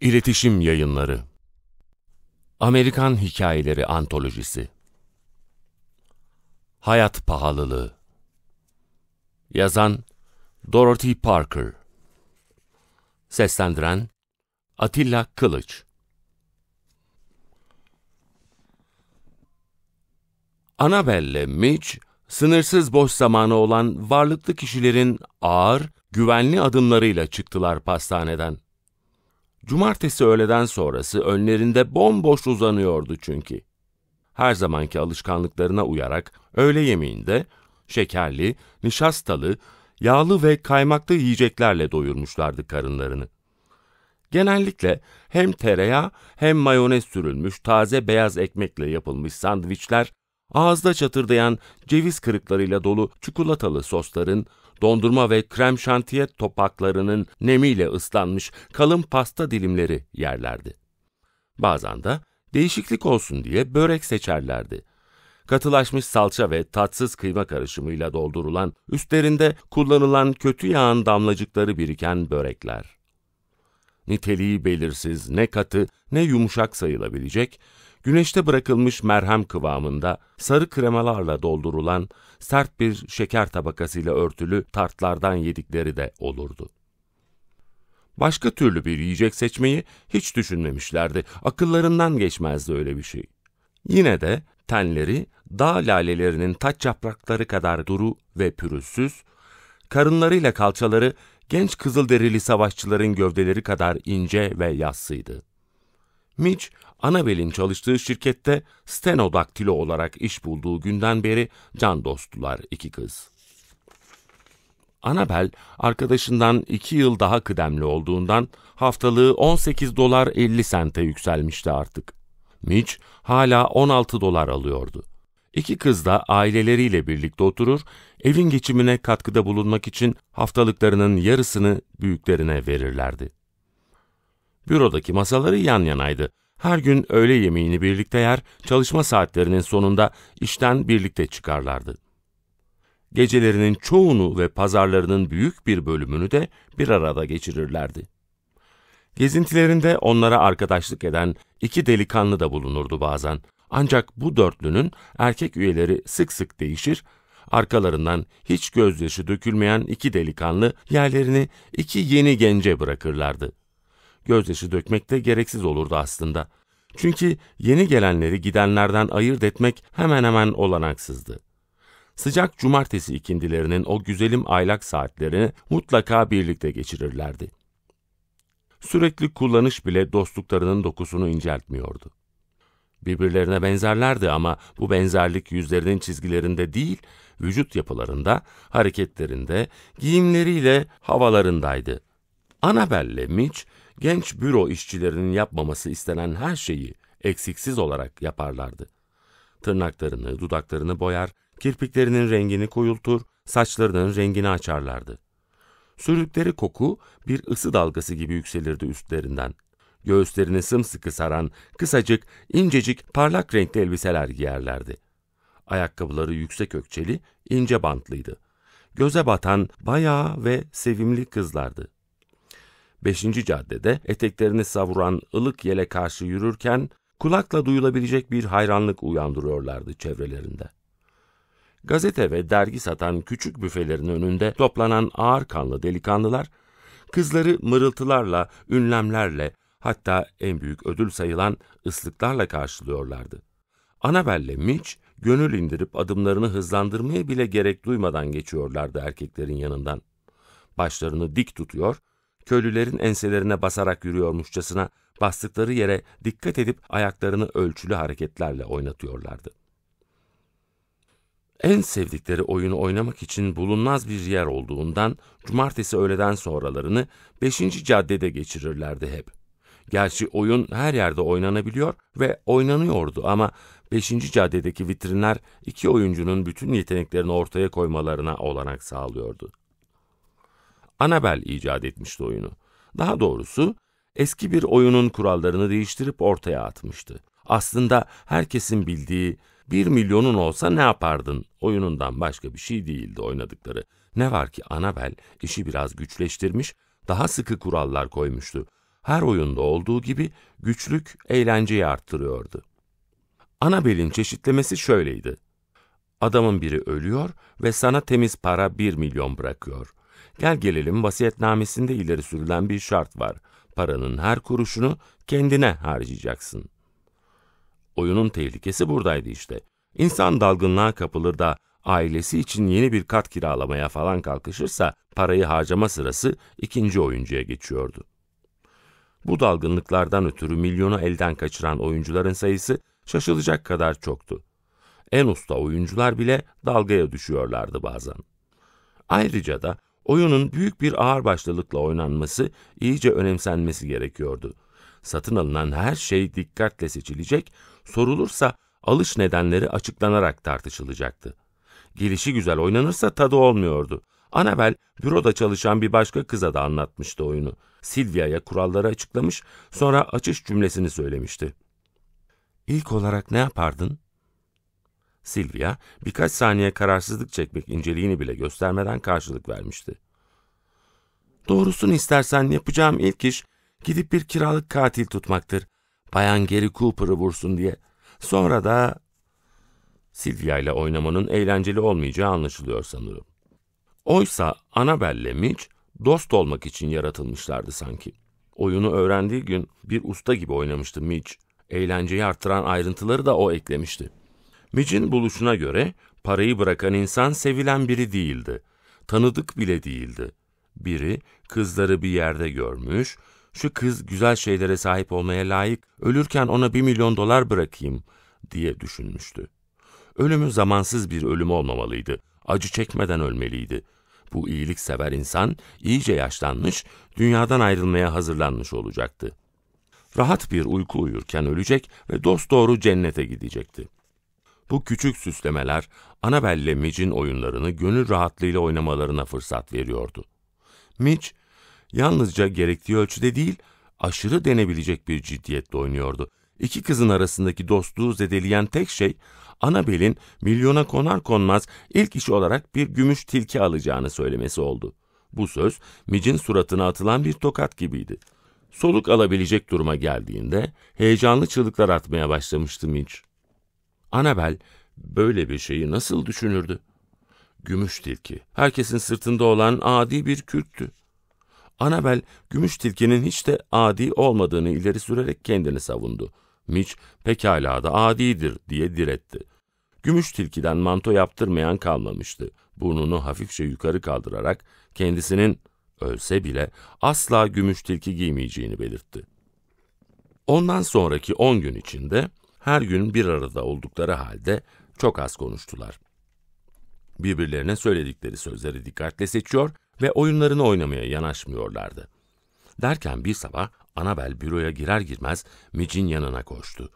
İletişim Yayınları Amerikan Hikayeleri Antolojisi Hayat Pahalılığı Yazan Dorothy Parker Seslendiren Atilla Kılıç Annabelle Mitch, sınırsız boş zamanı olan varlıklı kişilerin ağır, güvenli adımlarıyla çıktılar pastaneden. Cumartesi öğleden sonrası önlerinde bomboş uzanıyordu çünkü. Her zamanki alışkanlıklarına uyarak öğle yemeğinde şekerli, nişastalı, yağlı ve kaymaklı yiyeceklerle doyurmuşlardı karınlarını. Genellikle hem tereyağı hem mayonez sürülmüş taze beyaz ekmekle yapılmış sandviçler Ağızda çatırdayan ceviz kırıklarıyla dolu çikolatalı sosların, dondurma ve krem şantiye topaklarının nemiyle ıslanmış kalın pasta dilimleri yerlerdi. Bazen de değişiklik olsun diye börek seçerlerdi. Katılaşmış salça ve tatsız kıyma karışımıyla doldurulan, üstlerinde kullanılan kötü yağın damlacıkları biriken börekler. Niteliği belirsiz, ne katı ne yumuşak sayılabilecek, güneşte bırakılmış merhem kıvamında sarı kremalarla doldurulan sert bir şeker tabakasıyla örtülü tartlardan yedikleri de olurdu. Başka türlü bir yiyecek seçmeyi hiç düşünmemişlerdi. Akıllarından geçmezdi öyle bir şey. Yine de tenleri dağ lalelerinin taç yaprakları kadar duru ve pürüzsüz, karınlarıyla kalçaları genç kızılderili savaşçıların gövdeleri kadar ince ve yassıydı. Mitch Anabel'in çalıştığı şirkette stenodaktilo olarak iş bulduğu günden beri can dosttular iki kız. Anabel, arkadaşından iki yıl daha kıdemli olduğundan haftalığı 18 dolar 50 sente yükselmişti artık. Mitch hala 16 dolar alıyordu. İki kız da aileleriyle birlikte oturur, evin geçimine katkıda bulunmak için haftalıklarının yarısını büyüklerine verirlerdi. Bürodaki masaları yan yanaydı her gün öğle yemeğini birlikte yer, çalışma saatlerinin sonunda işten birlikte çıkarlardı. Gecelerinin çoğunu ve pazarlarının büyük bir bölümünü de bir arada geçirirlerdi. Gezintilerinde onlara arkadaşlık eden iki delikanlı da bulunurdu bazen. Ancak bu dörtlünün erkek üyeleri sık sık değişir, arkalarından hiç gözyaşı dökülmeyen iki delikanlı yerlerini iki yeni gence bırakırlardı gözyaşı dökmek de gereksiz olurdu aslında. Çünkü yeni gelenleri gidenlerden ayırt etmek hemen hemen olanaksızdı. Sıcak cumartesi ikindilerinin o güzelim aylak saatlerini mutlaka birlikte geçirirlerdi. Sürekli kullanış bile dostluklarının dokusunu inceltmiyordu. Birbirlerine benzerlerdi ama bu benzerlik yüzlerinin çizgilerinde değil, vücut yapılarında, hareketlerinde, giyimleriyle havalarındaydı. Annabelle Mitch Genç büro işçilerinin yapmaması istenen her şeyi eksiksiz olarak yaparlardı. Tırnaklarını, dudaklarını boyar, kirpiklerinin rengini koyultur, saçlarının rengini açarlardı. Sürükleri koku bir ısı dalgası gibi yükselirdi üstlerinden. Göğüslerini sımsıkı saran, kısacık, incecik, parlak renkli elbiseler giyerlerdi. Ayakkabıları yüksek ökçeli, ince bantlıydı. Göze batan bayağı ve sevimli kızlardı. 5. caddede eteklerini savuran ılık yele karşı yürürken kulakla duyulabilecek bir hayranlık uyandırıyorlardı çevrelerinde. Gazete ve dergi satan küçük büfelerin önünde toplanan ağır kanlı delikanlılar, kızları mırıltılarla, ünlemlerle, hatta en büyük ödül sayılan ıslıklarla karşılıyorlardı. Anabelle Mitch, gönül indirip adımlarını hızlandırmaya bile gerek duymadan geçiyorlardı erkeklerin yanından. Başlarını dik tutuyor, köylülerin enselerine basarak yürüyormuşçasına bastıkları yere dikkat edip ayaklarını ölçülü hareketlerle oynatıyorlardı. En sevdikleri oyunu oynamak için bulunmaz bir yer olduğundan cumartesi öğleden sonralarını 5. caddede geçirirlerdi hep. Gerçi oyun her yerde oynanabiliyor ve oynanıyordu ama 5. caddedeki vitrinler iki oyuncunun bütün yeteneklerini ortaya koymalarına olanak sağlıyordu. Anabel icat etmişti oyunu. Daha doğrusu eski bir oyunun kurallarını değiştirip ortaya atmıştı. Aslında herkesin bildiği bir milyonun olsa ne yapardın oyunundan başka bir şey değildi oynadıkları. Ne var ki Anabel işi biraz güçleştirmiş, daha sıkı kurallar koymuştu. Her oyunda olduğu gibi güçlük eğlenceyi arttırıyordu. Anabel'in çeşitlemesi şöyleydi. Adamın biri ölüyor ve sana temiz para bir milyon bırakıyor. Gel gelelim vasiyetnamesinde ileri sürülen bir şart var. Paranın her kuruşunu kendine harcayacaksın. Oyunun tehlikesi buradaydı işte. İnsan dalgınlığa kapılır da ailesi için yeni bir kat kiralamaya falan kalkışırsa parayı harcama sırası ikinci oyuncuya geçiyordu. Bu dalgınlıklardan ötürü milyonu elden kaçıran oyuncuların sayısı şaşılacak kadar çoktu. En usta oyuncular bile dalgaya düşüyorlardı bazen. Ayrıca da Oyunun büyük bir ağırbaşlılıkla oynanması iyice önemsenmesi gerekiyordu. Satın alınan her şey dikkatle seçilecek, sorulursa alış nedenleri açıklanarak tartışılacaktı. Gelişi güzel oynanırsa tadı olmuyordu. Anabel büroda çalışan bir başka kıza da anlatmıştı oyunu. Silvia'ya kuralları açıklamış, sonra açış cümlesini söylemişti. İlk olarak ne yapardın? Silvia birkaç saniye kararsızlık çekmek inceliğini bile göstermeden karşılık vermişti. Doğrusunu istersen yapacağım ilk iş gidip bir kiralık katil tutmaktır. Bayan Gary Cooper'ı vursun diye. Sonra da... Silvia ile oynamanın eğlenceli olmayacağı anlaşılıyor sanırım. Oysa Annabelle ile Mitch dost olmak için yaratılmışlardı sanki. Oyunu öğrendiği gün bir usta gibi oynamıştı Mitch. Eğlenceyi artıran ayrıntıları da o eklemişti. Midge'in buluşuna göre parayı bırakan insan sevilen biri değildi. Tanıdık bile değildi. Biri kızları bir yerde görmüş, şu kız güzel şeylere sahip olmaya layık, ölürken ona bir milyon dolar bırakayım diye düşünmüştü. Ölümü zamansız bir ölüm olmamalıydı. Acı çekmeden ölmeliydi. Bu iyiliksever insan iyice yaşlanmış, dünyadan ayrılmaya hazırlanmış olacaktı. Rahat bir uyku uyurken ölecek ve dosdoğru cennete gidecekti. Bu küçük süslemeler Annabelle ile Midge'in oyunlarını gönül rahatlığıyla oynamalarına fırsat veriyordu. Midge, yalnızca gerektiği ölçüde değil, aşırı denebilecek bir ciddiyetle oynuyordu. İki kızın arasındaki dostluğu zedeleyen tek şey, Annabelle'in milyona konar konmaz ilk iş olarak bir gümüş tilki alacağını söylemesi oldu. Bu söz, Midge'in suratına atılan bir tokat gibiydi. Soluk alabilecek duruma geldiğinde heyecanlı çığlıklar atmaya başlamıştı Midge. Anabel böyle bir şeyi nasıl düşünürdü? Gümüş tilki, herkesin sırtında olan adi bir kürktü. Anabel, gümüş tilkinin hiç de adi olmadığını ileri sürerek kendini savundu. Mitch, pekala da adidir diye diretti. Gümüş tilkiden manto yaptırmayan kalmamıştı. Burnunu hafifçe yukarı kaldırarak kendisinin ölse bile asla gümüş tilki giymeyeceğini belirtti. Ondan sonraki on gün içinde her gün bir arada oldukları halde çok az konuştular. Birbirlerine söyledikleri sözleri dikkatle seçiyor ve oyunlarını oynamaya yanaşmıyorlardı. Derken bir sabah Anabel büroya girer girmez Midge'in yanına koştu.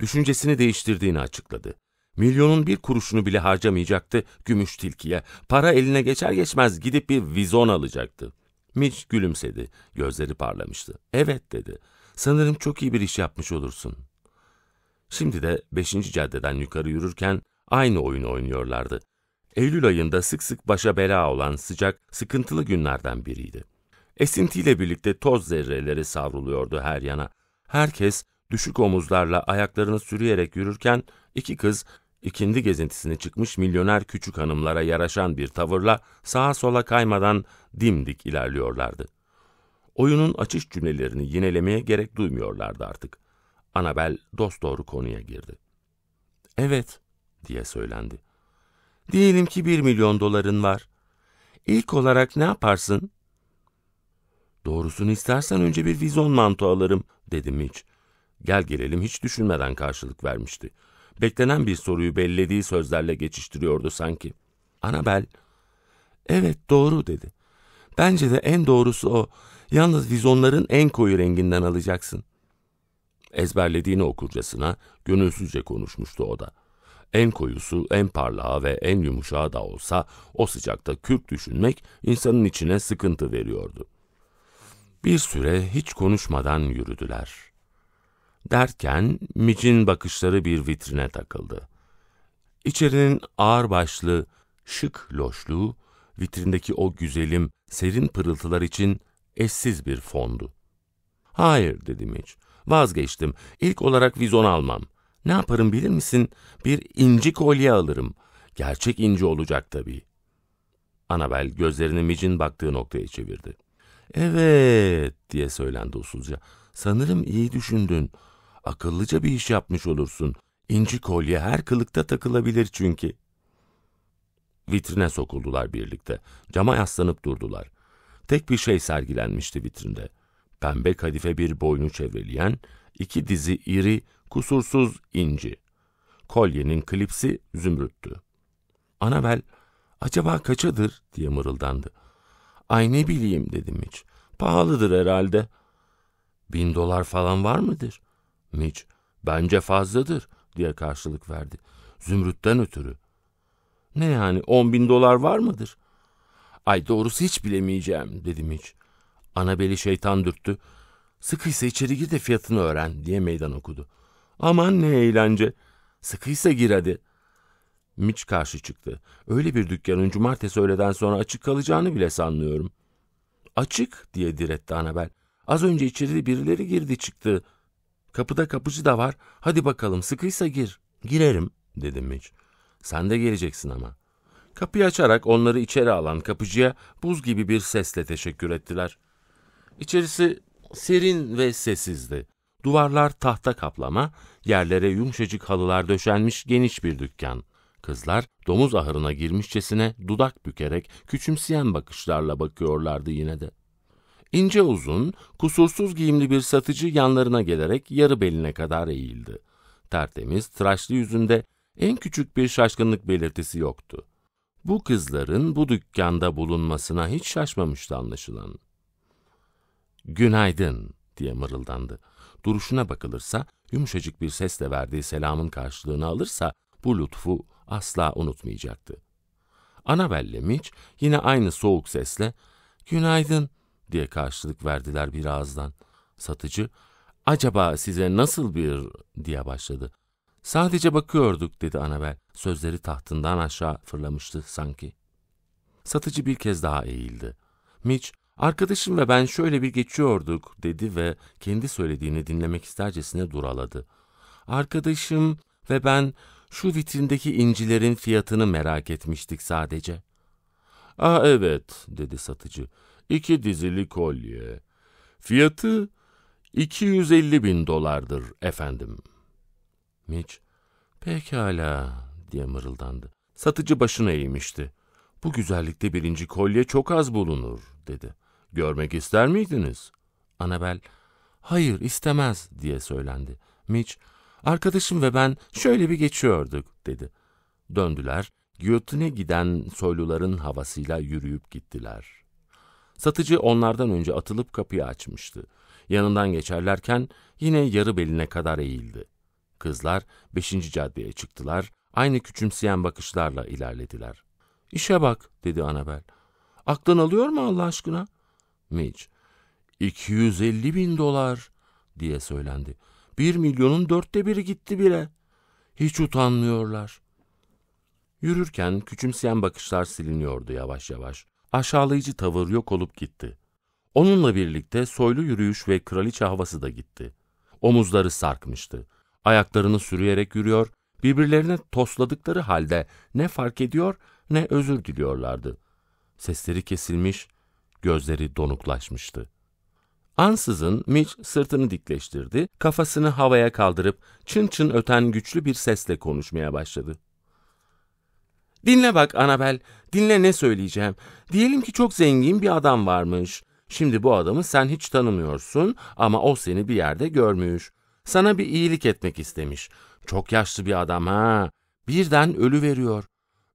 Düşüncesini değiştirdiğini açıkladı. Milyonun bir kuruşunu bile harcamayacaktı gümüş tilkiye. Para eline geçer geçmez gidip bir vizon alacaktı. Midge gülümsedi. Gözleri parlamıştı. Evet dedi. Sanırım çok iyi bir iş yapmış olursun. Şimdi de 5. caddeden yukarı yürürken aynı oyunu oynuyorlardı. Eylül ayında sık sık başa bela olan sıcak, sıkıntılı günlerden biriydi. Esintiyle birlikte toz zerreleri savruluyordu her yana. Herkes düşük omuzlarla ayaklarını sürüyerek yürürken iki kız ikindi gezintisine çıkmış milyoner küçük hanımlara yaraşan bir tavırla sağa sola kaymadan dimdik ilerliyorlardı. Oyunun açış cümlelerini yinelemeye gerek duymuyorlardı artık. Anabel dosdoğru konuya girdi. Evet diye söylendi. Diyelim ki bir milyon doların var. İlk olarak ne yaparsın? Doğrusunu istersen önce bir vizon manto alırım dedim Mitch. Gel gelelim hiç düşünmeden karşılık vermişti. Beklenen bir soruyu bellediği sözlerle geçiştiriyordu sanki. Anabel, evet doğru dedi. Bence de en doğrusu o. Yalnız vizonların en koyu renginden alacaksın.'' ezberlediğini okurcasına gönülsüzce konuşmuştu o da. En koyusu, en parlağı ve en yumuşağı da olsa o sıcakta kürk düşünmek insanın içine sıkıntı veriyordu. Bir süre hiç konuşmadan yürüdüler. Derken Mic'in bakışları bir vitrine takıldı. İçerinin ağır başlı, şık loşluğu, vitrindeki o güzelim, serin pırıltılar için eşsiz bir fondu. Hayır dedim hiç. Vazgeçtim. İlk olarak vizon almam. Ne yaparım bilir misin? Bir inci kolye alırım. Gerçek inci olacak tabii. Anabel gözlerini Midge'in baktığı noktaya çevirdi. Evet diye söylendi usulca. Sanırım iyi düşündün. Akıllıca bir iş yapmış olursun. İnci kolye her kılıkta takılabilir çünkü. Vitrine sokuldular birlikte. Cama yaslanıp durdular. Tek bir şey sergilenmişti vitrinde pembe kadife bir boynu çevreleyen, iki dizi iri, kusursuz inci. Kolyenin klipsi zümrüttü. Anabel, acaba kaçadır diye mırıldandı. Ay ne bileyim dedim hiç. Pahalıdır herhalde. Bin dolar falan var mıdır? Mitch, bence fazladır diye karşılık verdi. Zümrütten ötürü. Ne yani on bin dolar var mıdır? Ay doğrusu hiç bilemeyeceğim dedim hiç. Anabeli şeytan dürttü. Sıkıysa içeri gir de fiyatını öğren diye meydan okudu. Aman ne eğlence. Sıkıysa gir hadi. Mitch karşı çıktı. Öyle bir dükkanın cumartesi öğleden sonra açık kalacağını bile sanmıyorum. Açık diye diretti Anabel. Az önce içeri birileri girdi çıktı. Kapıda kapıcı da var. Hadi bakalım sıkıysa gir. Girerim dedim Mitch. Sen de geleceksin ama. Kapıyı açarak onları içeri alan kapıcıya buz gibi bir sesle teşekkür ettiler. İçerisi serin ve sessizdi. Duvarlar tahta kaplama, yerlere yumuşacık halılar döşenmiş geniş bir dükkan. Kızlar domuz ahırına girmişçesine dudak bükerek küçümseyen bakışlarla bakıyorlardı yine de. İnce uzun, kusursuz giyimli bir satıcı yanlarına gelerek yarı beline kadar eğildi. Tertemiz, tıraşlı yüzünde en küçük bir şaşkınlık belirtisi yoktu. Bu kızların bu dükkanda bulunmasına hiç şaşmamıştı anlaşılan günaydın diye mırıldandı. Duruşuna bakılırsa, yumuşacık bir sesle verdiği selamın karşılığını alırsa bu lütfu asla unutmayacaktı. Anabelle Mitch yine aynı soğuk sesle günaydın diye karşılık verdiler bir ağızdan. Satıcı, acaba size nasıl bir diye başladı. Sadece bakıyorduk dedi Anabel. Sözleri tahtından aşağı fırlamıştı sanki. Satıcı bir kez daha eğildi. Mitch Arkadaşım ve ben şöyle bir geçiyorduk dedi ve kendi söylediğini dinlemek istercesine duraladı. Arkadaşım ve ben şu vitrindeki incilerin fiyatını merak etmiştik sadece. Ah evet dedi satıcı. İki dizili kolye. Fiyatı 250 bin dolardır efendim. Mitch pekala diye mırıldandı. Satıcı başını eğmişti. Bu güzellikte birinci kolye çok az bulunur dedi. Görmek ister miydiniz? Anabel, hayır istemez diye söylendi. Mitch, arkadaşım ve ben şöyle bir geçiyorduk dedi. Döndüler, giyotine giden soyluların havasıyla yürüyüp gittiler. Satıcı onlardan önce atılıp kapıyı açmıştı. Yanından geçerlerken yine yarı beline kadar eğildi. Kızlar beşinci caddeye çıktılar, aynı küçümseyen bakışlarla ilerlediler. İşe bak dedi Anabel. Aklın alıyor mu Allah aşkına? Mitch. 250 bin dolar diye söylendi. Bir milyonun dörtte biri gitti bile. Hiç utanmıyorlar. Yürürken küçümseyen bakışlar siliniyordu yavaş yavaş. Aşağılayıcı tavır yok olup gitti. Onunla birlikte soylu yürüyüş ve kraliçe havası da gitti. Omuzları sarkmıştı. Ayaklarını sürüyerek yürüyor, birbirlerine tosladıkları halde ne fark ediyor ne özür diliyorlardı. Sesleri kesilmiş, Gözleri donuklaşmıştı. Ansızın Mitch sırtını dikleştirdi, kafasını havaya kaldırıp çın çın öten güçlü bir sesle konuşmaya başladı. Dinle bak Anabel, dinle ne söyleyeceğim. Diyelim ki çok zengin bir adam varmış. Şimdi bu adamı sen hiç tanımıyorsun ama o seni bir yerde görmüş. Sana bir iyilik etmek istemiş. Çok yaşlı bir adam ha. Birden ölü veriyor.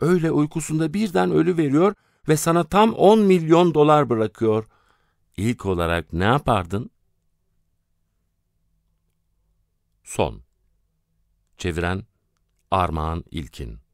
Öyle uykusunda birden ölü veriyor ve sana tam 10 milyon dolar bırakıyor. İlk olarak ne yapardın? Son Çeviren Armağan İlkin